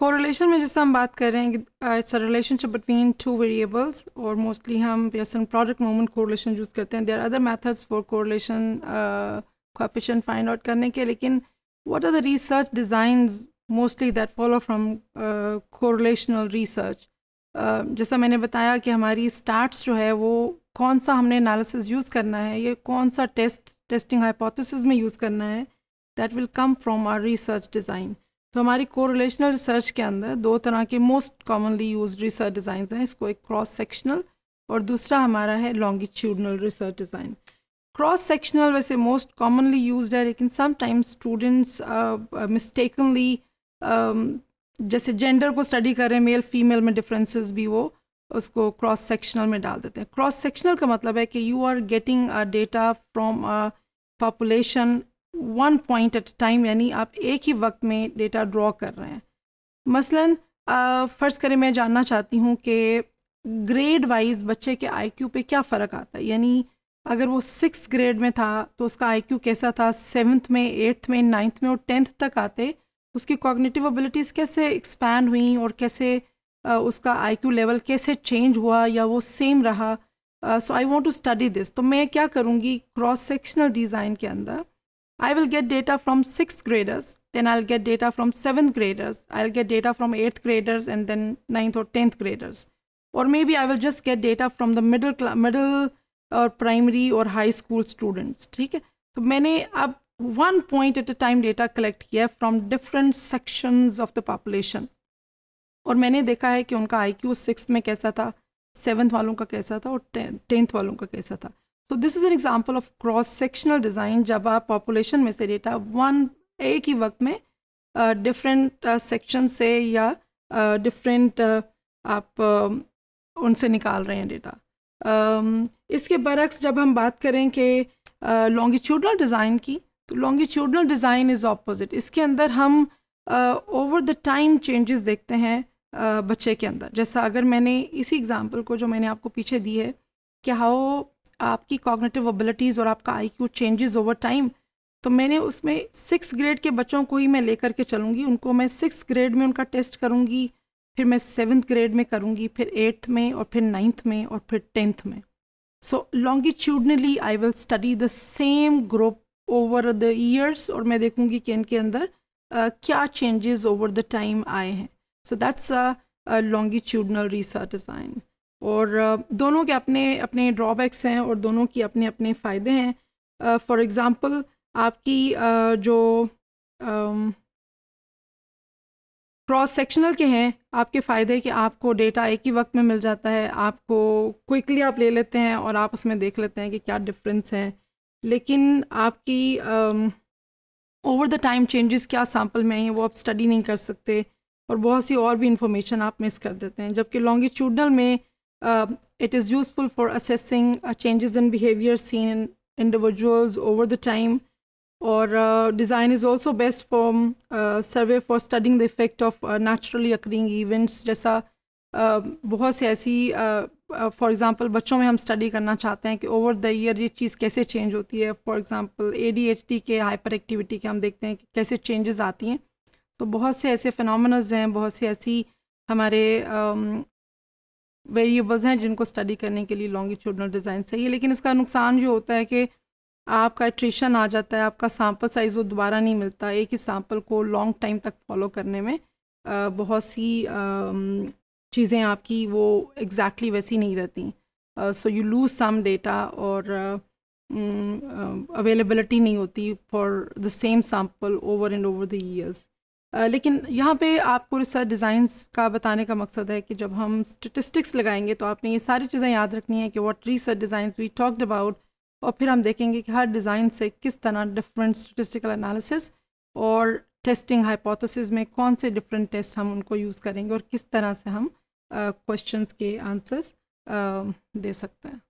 Correlation में जैसे हम बात कर रहे हैं it's a relationship between two variables और मोस्टली हम जैसे प्रोडक्ट मोमेंट कोरिलेशन यूज़ करते हैं there other methods for correlation coefficient find out करने के लेकिन what are the research design mostly that follow from uh, research uh, जैसा मैंने बताया कि हमारी स्टार्ट्स जो है वो कौन सा हमने एनालिसिस यूज़ करना है ये कौन सा टेस्ट टेस्टिंग हाइपोथिस में यूज़ करना है that will come from our research design तो हमारी कोरिलेशनल रिसर्च के अंदर दो तरह के most commonly use research design हैं इसको एक क्रॉस सेक्शनल और दूसरा हमारा है longitudinal research design cross sectional वैसे मोस्ट कॉमनली यूज है लेकिन समटाइम्स स्टूडेंट्स मिस्टेकनली जैसे जेंडर को स्टडी कर रहे हैं मेल फीमेल में डिफरेंसेस भी वो उसको क्रॉस सेक्शनल में डाल देते हैं क्रॉस सेक्शनल का मतलब है कि you are getting data from population one point at time यानी आप एक ही वक्त में डेटा ड्रॉ कर रहे हैं मसलन फ़र्ज़ करें मैं जानना चाहती हूँ कि ग्रेड वाइज बच्चे के आईक्यू पे क्या फ़र्क आता है यानी अगर वो सिक्स ग्रेड में था तो उसका आईक्यू कैसा था सेवन्थ में एट्थ में नाइन्थ में और टेंथ तक आते उसकी कॉग्निटिव एबिलिटीज़ कैसे एक्सपैंड हुई और कैसे Uh, उसका आईक्यू लेवल कैसे चेंज हुआ या वो सेम रहा so I want to study this तो मैं क्या करूँगी क्रॉस सेक्शनल डिज़ाइन के अंदर I will get data from sixth graders, then I'll get data from seventh graders, I'll get data from eighth graders, and then ninth or tenth graders. Or maybe I will just get data from the middle middle or primary or high school students. ठीक है तो मैंने अब one point at a time data collect किया है from different sections of the और मैंने देखा है कि उनका आई क्यू सिक्स में कैसा था सेवन्थ वालों का कैसा था और टेंथ वालों का कैसा था तो this is an example of cross sectional design जब आप पॉपुलेशन में से डेटा वन एक ही वक्त में डिफरेंट uh, सेक्शन uh, से या डिफरेंट uh, आप उनसे निकाल रहे हैं डेटा um, इसके बरक्स जब हम बात करें कि लॉन्गिट्यूडनल डिज़ाइन की तो लॉन्गिट्यूडनल डिज़ाइन इज़ ऑपोजिट इसके अंदर हम ओवर द टाइम चेंजेस देखते हैं बच्चे के अंदर जैसा अगर मैंने इसी एग्ज़ाम्पल को जो मैंने आपको पीछे दी है कि हाउ आपकी कॉग्नेटिव एबिलिटीज़ और आपका आईक्यू चेंजेस ओवर टाइम तो मैंने उसमें सिक्स ग्रेड के बच्चों को ही मैं लेकर के चलूँगी उनको मैं सिक्स ग्रेड में उनका टेस्ट करूँगी फिर मैं सेवन्थ ग्रेड में करूँगी फिर एट्थ में और फिर नाइन्थ में और फिर टेंथ में so longitudinally I will study the same group over the years और मैं देखूँगी कि इनके अंदर uh, क्या चेंजेस ओवर द टाइम आए हैं so that's a longitudinal research design और दोनों के अपने अपने ड्रॉबैक्स हैं और दोनों की अपने अपने फ़ायदे हैं फॉर एग्ज़ाम्पल आपकी uh, जो क्रॉस uh, सेक्शनल के हैं आपके फ़ायदे कि आपको डेटा एक ही वक्त में मिल जाता है आपको क्विकली आप ले लेते हैं और आप उसमें देख लेते हैं कि क्या डिफरेंस है लेकिन आपकी ओवर द टाइम चेंजेस क्या सैम्पल में हैं वो आप स्टडी नहीं कर सकते और बहुत सी और भी इंफॉर्मेशन आप मिस कर देते हैं जबकि लॉन्गिट्यूडनल में uh, it is useful for assessing uh, changes in behavior seen in individuals over the time. Or uh, design is also best for uh, survey for studying the effect of uh, naturally occurring events. jaisa bahut se aisi for example बच्चों mein hum study karna chahte hain ki over the year ye cheez kaise change hoti hai for example adhd ke hyperactivity ke hum dekhte hain ki kaise changes aati hain हैं तो बहुत से ऐसे फिनोमेनज हैं बहुत सी ऐसी हमारे वेरिएबल्स हैं जिनको स्टडी करने के लिए लॉन्गिट्यूडनल डिज़ाइन सही है लेकिन इसका नुकसान जो होता है कि आपका ट्रिशन आ जाता है आपका सैम्पल साइज़ वो दोबारा नहीं मिलता एक ही सैम्पल को लॉन्ग टाइम तक फॉलो करने में बहुत सी चीज़ें आपकी वो एग्जैक्टली exactly वैसी नहीं रहती so you lose some data और अवेलेबलिटी uh, नहीं होती for the same sample over and over the years लेकिन यहाँ पे आपको रिसर्च डिज़ाइंस का बताने का मकसद है कि जब हम स्टेटिस्टिक्स लगाएंगे तो आपने ये सारी चीज़ें याद रखनी है कि what research designs we talked about और फिर हम देखेंगे कि हर डिज़ाइन से किस तरह डिफरेंट स्टेटिस्टिकल एनालिसिस और टेस्टिंग हाइपोथेसिस में कौन से डिफरेंट टेस्ट हम उनको यूज़ करेंगे और किस तरह से हम क्वेश्चन uh, के आंसर्स uh, दे सकते हैं